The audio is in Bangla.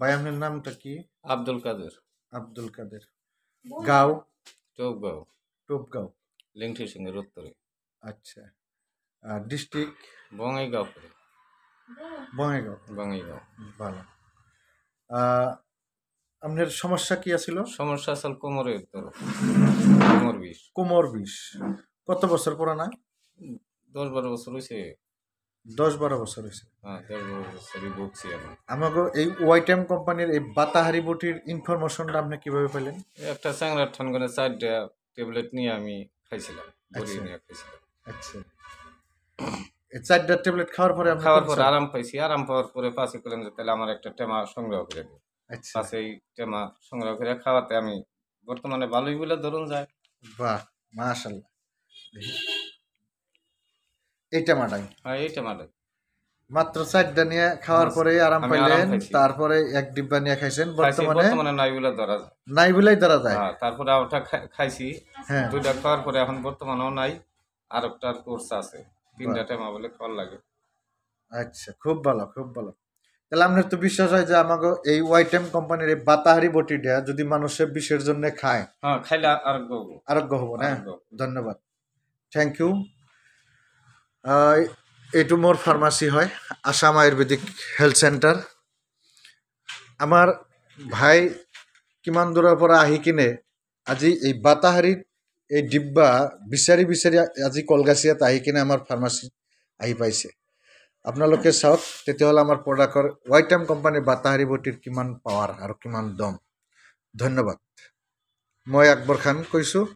ভাই আপনার নামটা কি আব্দুল কাদের আব্দুল কাদের গাঁও টোপগাঁও টোপগাঁও লিংটি সিংহের উত্তরে আচ্ছা আর ডিস্ট্রিক্ট বঙ্গাইগাঁও বঙ্গাইগাঁও বঙ্গাইগাঁও ভালো আপনার সমস্যা কি আছিল সমস্যা আসল কোমরের কোমর বিষ কোমর বিষ কত বছর পুরানা দশ বারো বছর হয়েছে দশ বারো বছর হয়েছে হ্যাঁ, আমাকে এই ওয়াইটেম কোম্পানির এই বাতাহারি বুটির ইনফরমেশনটা আপনি কিভাবে পেলেন একটা স্যাংরা ঠানগনে চারটা ট্যাবলেট নিয়ে আমি খাইছিলাম আচ্ছা, আচ্ছা। চারটা ট্যাবলেট খাওয়ার পরে খাওয়ার পরে আরাম পাইছি আরাম পাওয়ার পরে পাশে করলেন যে তাহলে আমার একটা টেমা সংগ্রহ করে দিই আচ্ছা সেই টেমা সংগ্রহ করে খাওয়াতে আমি বর্তমানে ভালোই বলে ধরুন যায় বাহ মাশাল্লাহ এইটা মাটাই হ্যাঁ এইটা মাটাই মাত্র চারটা নিয়ে খাওয়ার পরে আরাম পাইলেন তারপরে এক ডিব্বা নিয়ে খাইছেন বর্তমানে নাইবুলা ধরা যায় নাইবুলাই ধরা যায় হ্যাঁ, তারপরে ওটা খাইছি হ্যাঁ। দুইটা খাওয়ার পরে এখন বর্তমানেও নাই আর একটা কোর্স আছে তিনটা টাইম বলে খাওয়ার লাগে আচ্ছা খুব ভালো খুব ভালো তাহলে আপনার তো বিশ্বাস হয় যে আমাকে এই ওয়াইটেম কোম্পানির এই বাতাহারি বটিটা যদি মানুষের বিষের জন্য খায় হ্যাঁ খাইলে আরোগ্য হবো আরোগ্য হবো না ধন্যবাদ থ্যাংক ইউ এইটো মোৰ ফাৰ্মাচী হয় আছাম আয়ুৰ্বেদিক হেল্থ চেণ্টাৰ আমাৰ ভাই কিমান দূৰৰ পৰা আহি কিনে আজি এই বাতাহাৰীত এই ডিব্বা বিচাৰি বিচাৰি আজি কলগাছিয়াত আহি কিনে আমাৰ ফাৰ্মাচী আহি পাইছে আপোনালোকে চাওক তেতিয়াহ'লে আমাৰ প্ৰডাক্টৰ ৱাইটাম কোম্পানীৰ বাতাহাৰী বটিৰ কিমান পাৱাৰ আৰু কিমান দম ধন্যবাদ মই আকবৰ খান কৈছোঁ